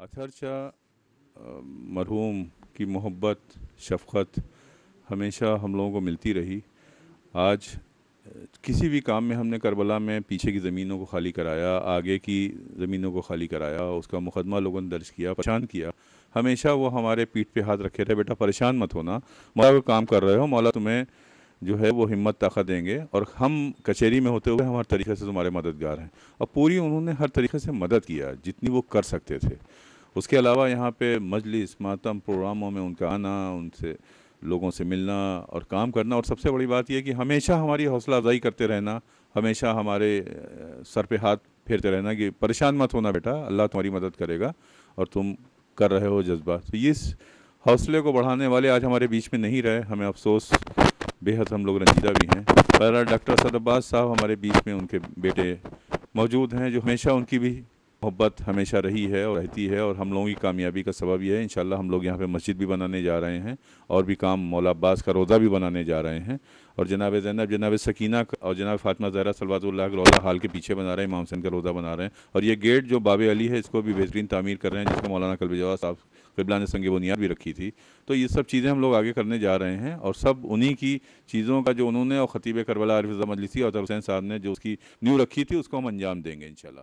अथरचा मरहूम की मोहब्बत शफक़त हमेशा हम लोगों को मिलती रही आज किसी भी काम में हमने करबला में पीछे की ज़मीनों को खाली कराया आगे की ज़मीनों को खाली कराया उसका मुकदमा लोगों ने दर्ज किया परेशान किया हमेशा वो हमारे पीठ पे हाथ रखे रहे बेटा परेशान मत होना मौला को काम कर रहे हो मौला तुम्हें जो है वो हिम्मत ताकत देंगे और हम कचहरी में होते हुए हम हर तरीके से तुम्हारे मददगार हैं और पूरी उन्होंने हर तरीके से मदद किया जितनी वो कर सकते थे उसके अलावा यहाँ पे मजलिस मातम प्रोग्रामों में उनका आना उनसे लोगों से मिलना और काम करना और सबसे बड़ी बात यह कि हमेशा हमारी हौसला अफजाई करते रहना हमेशा हमारे सर पे हाथ फेरते रहना कि परेशान मत होना बेटा अल्लाह तुम्हारी मदद करेगा और तुम कर रहे हो जज्बा तो इस हौसले को बढ़ाने वाले आज हमारे बीच में नहीं रहे हमें अफसोस बेहद हम लोग रंजीदा भी हैं पर डॉक्टर असद अब्बास साहब हमारे बीच में उनके बेटे मौजूद हैं जो हमेशा उनकी भी मोहब्बत हमेशा रही है और रहती है और हम लोगों की कामयाबी का सबब यह है इन हम लोग यहाँ पे मस्जिद भी बनाने जा रहे हैं और भी काम मौला अब्बास का रोज़ा भी बनाने जा रहे हैं और जनाब जैनब जनाब सकीना का और जनाब फातमा जहरा सलवातुल्लाह का रोज़ा हाल के पीछे बना रहे हैं इमाम हुसैन का रोज़ा बना रहे हैं और ये गेट जो बाबे अली है इसको भी बेहतरीन तमीर कर रहे हैं जिसको मौलाना कलब जवा साहब कबला ने संग बुनियाद भी रखी थी तो ये सब चीज़ें हम लोग आगे करने जा रहे हैं और सब उन्हीं की चीज़ों का जो उन्होंने और ख़तीब करबला आरफा मजलिसी और हुसैन साहब ने जो उसकी न्यू रखी थी उसको हम अंजाम देंगे इन